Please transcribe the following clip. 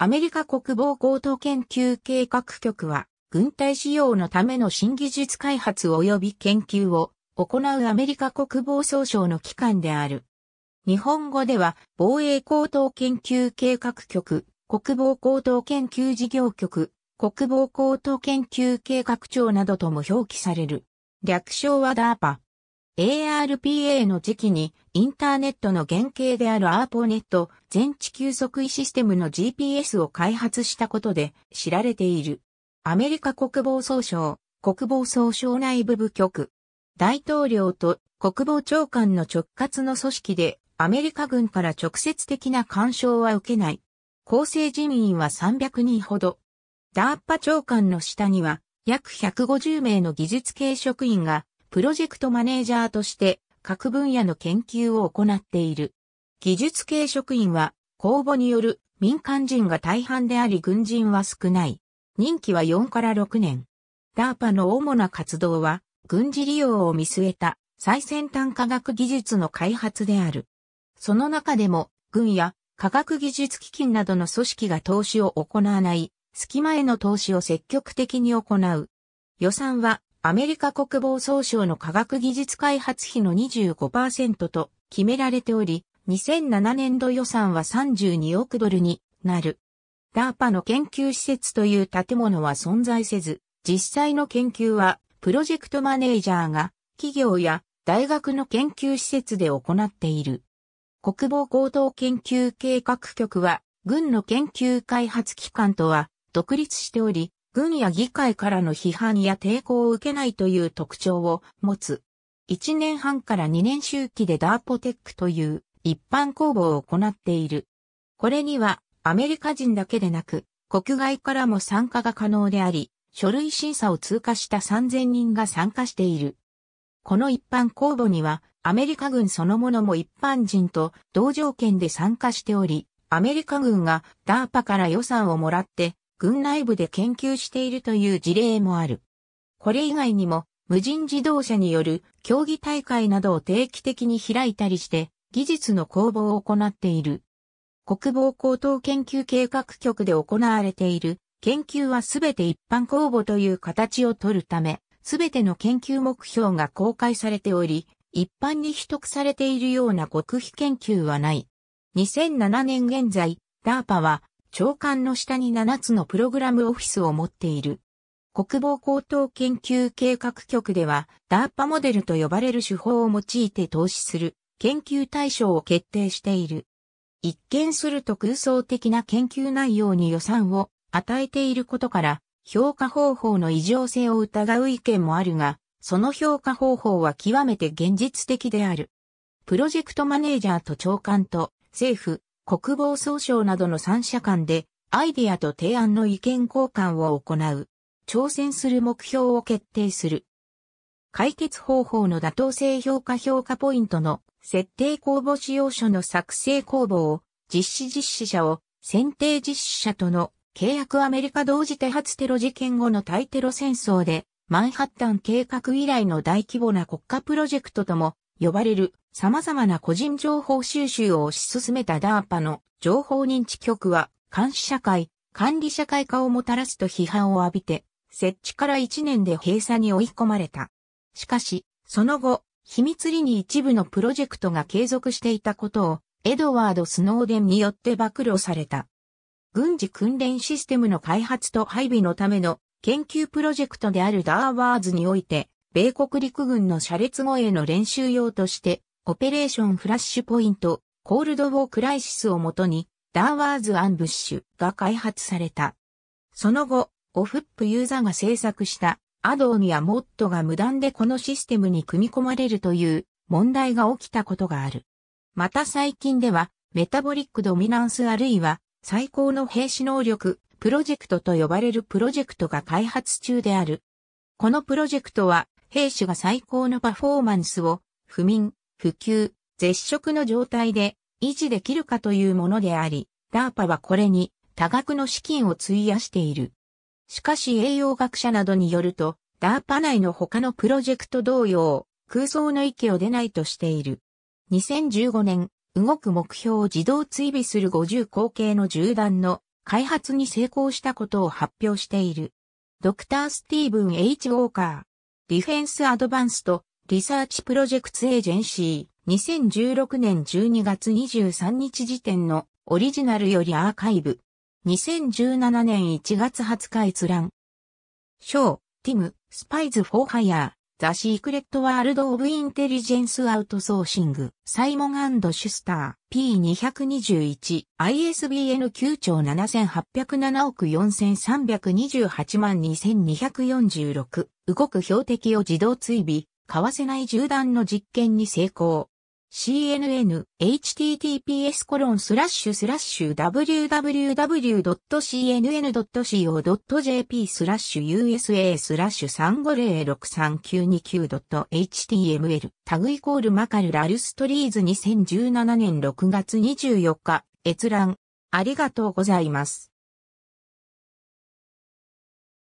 アメリカ国防高等研究計画局は、軍隊使用のための新技術開発及び研究を行うアメリカ国防総省の機関である。日本語では、防衛高等研究計画局、国防高等研究事業局、国防高等研究計画庁などとも表記される。略称は DARPA。ARPA の時期にインターネットの原型であるアーポネット全地球測位システムの GPS を開発したことで知られている。アメリカ国防総省、国防総省内部部局、大統領と国防長官の直轄の組織で、アメリカ軍から直接的な干渉は受けない。構成人員は300人ほど。ダーッパ長官の下には、約150名の技術系職員が、プロジェクトマネージャーとして各分野の研究を行っている。技術系職員は公募による民間人が大半であり軍人は少ない。任期は4から6年。DARPA の主な活動は軍事利用を見据えた最先端科学技術の開発である。その中でも軍や科学技術基金などの組織が投資を行わない隙間への投資を積極的に行う。予算はアメリカ国防総省の科学技術開発費の25%と決められており、2007年度予算は32億ドルになる。DARPA の研究施設という建物は存在せず、実際の研究はプロジェクトマネージャーが企業や大学の研究施設で行っている。国防高等研究計画局は軍の研究開発機関とは独立しており、軍や議会からの批判や抵抗を受けないという特徴を持つ。1年半から2年周期でダーポテックという一般公募を行っている。これにはアメリカ人だけでなく国外からも参加が可能であり、書類審査を通過した3000人が参加している。この一般公募にはアメリカ軍そのものも一般人と同条件で参加しており、アメリカ軍がダーパから予算をもらって軍内部で研究しているという事例もある。これ以外にも、無人自動車による競技大会などを定期的に開いたりして、技術の公募を行っている。国防高等研究計画局で行われている研究はすべて一般公募という形を取るため、すべての研究目標が公開されており、一般に取得されているような極秘研究はない。2007年現在、DARPA は長官の下に7つのプログラムオフィスを持っている。国防高等研究計画局では、ダーパモデルと呼ばれる手法を用いて投資する研究対象を決定している。一見すると空想的な研究内容に予算を与えていることから、評価方法の異常性を疑う意見もあるが、その評価方法は極めて現実的である。プロジェクトマネージャーと長官と政府、国防総省などの三者間でアイデアと提案の意見交換を行う。挑戦する目標を決定する。解決方法の妥当性評価評価ポイントの設定公募使用書の作成公募を実施実施者を選定実施者との契約アメリカ同時多発テロ事件後の対テロ戦争でマンハッタン計画以来の大規模な国家プロジェクトとも呼ばれる様々な個人情報収集を推し進めた DARPA の情報認知局は監視社会、管理社会化をもたらすと批判を浴びて、設置から1年で閉鎖に追い込まれた。しかし、その後、秘密裏に一部のプロジェクトが継続していたことを、エドワード・スノーデンによって暴露された。軍事訓練システムの開発と配備のための研究プロジェクトであるダーワーズにおいて、米国陸軍の車列護衛の練習用として、オペレーションフラッシュポイント、コールドウォークライシスをもとに、ダーワーズ・アンブッシュが開発された。その後、オフップユーザーが制作したアドオンやモッドが無断でこのシステムに組み込まれるという問題が起きたことがある。また最近では、メタボリックドミナンスあるいは最高の兵士能力プロジェクトと呼ばれるプロジェクトが開発中である。このプロジェクトは兵士が最高のパフォーマンスを、不眠、不休、絶食の状態で維持できるかというものであり、ダーパはこれに多額の資金を費やしている。しかし栄養学者などによると、ダーパ内の他のプロジェクト同様、空想の域を出ないとしている。2015年、動く目標を自動追尾する50口径の銃弾の開発に成功したことを発表している。ドクター・スティーブン・ H・ ウォーカー、ディフェンスアドバンスト、リサーチプロジェクツエージェンシー、2016年12月23日時点のオリジナルよりアーカイブ。2017年1月20日閲覧。ショー、ティム、スパイズフォーハイヤー。ザ・シークレット・ワールド・オブ・インテリジェンス・アウトソーシング、サイモンシュスター、P221、ISBN 9兆7807億4328万2246、動く標的を自動追尾、かわせない銃弾の実験に成功。cnn https コロンスラッシュスラッシュ www.cnn.co.jp スラッシュ usa スラッシュ 35063929.html タグイコールマカルラルストリーズ2017年6月24日閲覧ありがとうございます。